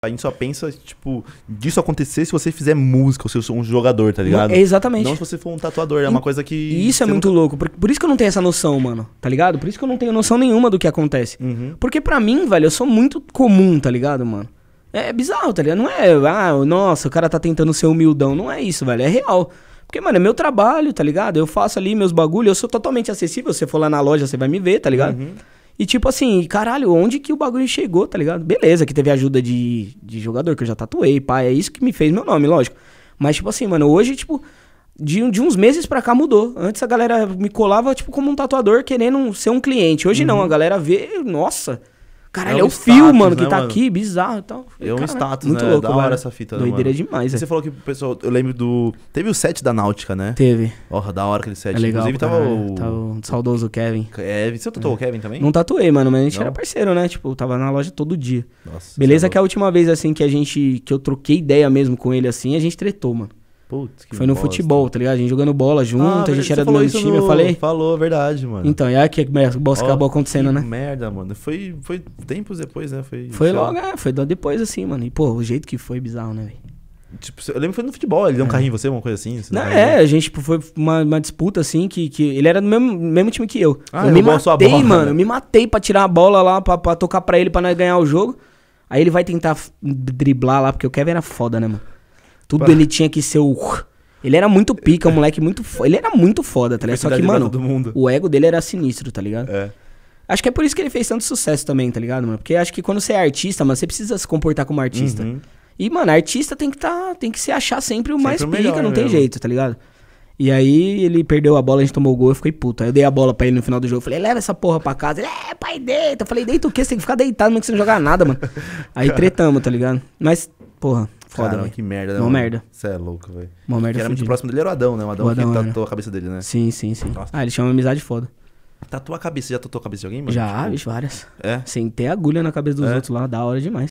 A gente só pensa, tipo, disso acontecer se você fizer música ou se você for um jogador, tá ligado? É exatamente. Não se você for um tatuador, é uma coisa que. isso é muito nunca... Tá- louco. Por, por, isso que eu não tenho essa noção, mano, tá ligado? Por isso que eu não tenho noção nenhuma do que acontece. Uhum. Porque para mim, velho, eu sou muito comum, tá ligado, mano? É, é, bizarro, tá ligado? Não é, ah, nossa, o cara tá tentando ser humildão. Não é isso, velho. É real. Porque, mano, é meu trabalho, tá ligado? Eu faço ali meus bagulhos, eu sou totalmente acessível. você for lá na loja, você vai me ver, tá ligado? Uhum. E tipo assim, caralho, onde que o bagulho chegou, tá ligado? Beleza, que teve ajuda de, de jogador, que eu já tatuei, pai é isso que me fez meu nome, lógico. Mas tipo assim, mano, hoje, tipo, de, de uns meses pra cá mudou. Antes a galera me colava, tipo, como um tatuador querendo ser um cliente. Hoje uhum. não, a galera vê, nossa, Caralho, é, é o status, fio, mano, né, que tá mano? aqui, bizarro e tal. Falei, é um status, muito né? louco, da hora essa fita, né, Doideira demais, é. Você falou que, pessoal, eu lembro do... Teve o set da Náutica, né? Teve. Porra, da hora aquele set. É legal, Inclusive tava o... Tava o saudoso Kevin. Kevin. Você tatuou o é. Kevin também? Não tatuei, mano, mas a gente Não. era parceiro, né? Tipo, tava na loja todo dia. Nossa. Beleza é que a última vez, assim, que a gente... Que eu troquei ideia mesmo com ele, assim, a gente tretou, mano. Putz, que Foi no bosta. futebol, tá ligado? A gente jogando bola junto, ah, a gente era do mesmo time, no... eu falei. Falou, verdade, mano. Então, e é aí que a bosta oh, acabou acontecendo, né? merda, mano. Foi, foi tempos depois, né? Foi, foi logo, é, foi depois, assim, mano. E, pô, o jeito que foi, bizarro, né, velho? Tipo, eu lembro que foi no futebol, ele é. deu um é. carrinho em você, uma coisa assim. Não, não é, né? a gente tipo, foi uma, uma, disputa assim que, que ele era do mesmo, mesmo time que eu. Ah, eu me matei, bola, mano. Né? Eu me matei pra tirar a bola lá, pra, pra tocar pra ele pra nós ganhar o jogo. Aí ele vai tentar driblar lá, porque o Kevin era foda, né, mano? Tudo Pá. ele tinha que ser o. Ele era muito pica, um é. moleque muito foda. Ele era muito foda, tá ligado? Só que, mano, o ego dele era sinistro, tá ligado? É. Acho que é por isso que ele fez tanto sucesso também, tá ligado, mano? Porque acho que quando você é artista, mano, você precisa se comportar como artista. Uhum. E, mano, artista tem que tá, tem que se achar sempre o sempre mais o pica, não mesmo. tem jeito, tá ligado? E aí ele perdeu a bola, a gente tomou o gol, eu fiquei puto. Aí eu dei a bola pra ele no final do jogo, falei, leva essa porra pra casa. Ele, é, pai, deita. Eu falei, deita o quê? Você tem que ficar deitado, não é que você não jogar nada, mano. Aí tretamos, tá ligado? Mas, porra, Foda, Cara, que merda, né? Uma mano? merda. Você é louco, velho. Uma merda. Que era fudida. muito próximo dele era o Adão, né? O Adão, o Adão que tatuou é. a cabeça dele, né? Sim, sim, sim. Nossa. Ah, ele tinha uma amizade foda. Tatuou a cabeça, já tatuou a cabeça de alguém, mano? Já, tipo... bicho, várias. É? Sem ter agulha na cabeça dos é? outros lá, da hora demais.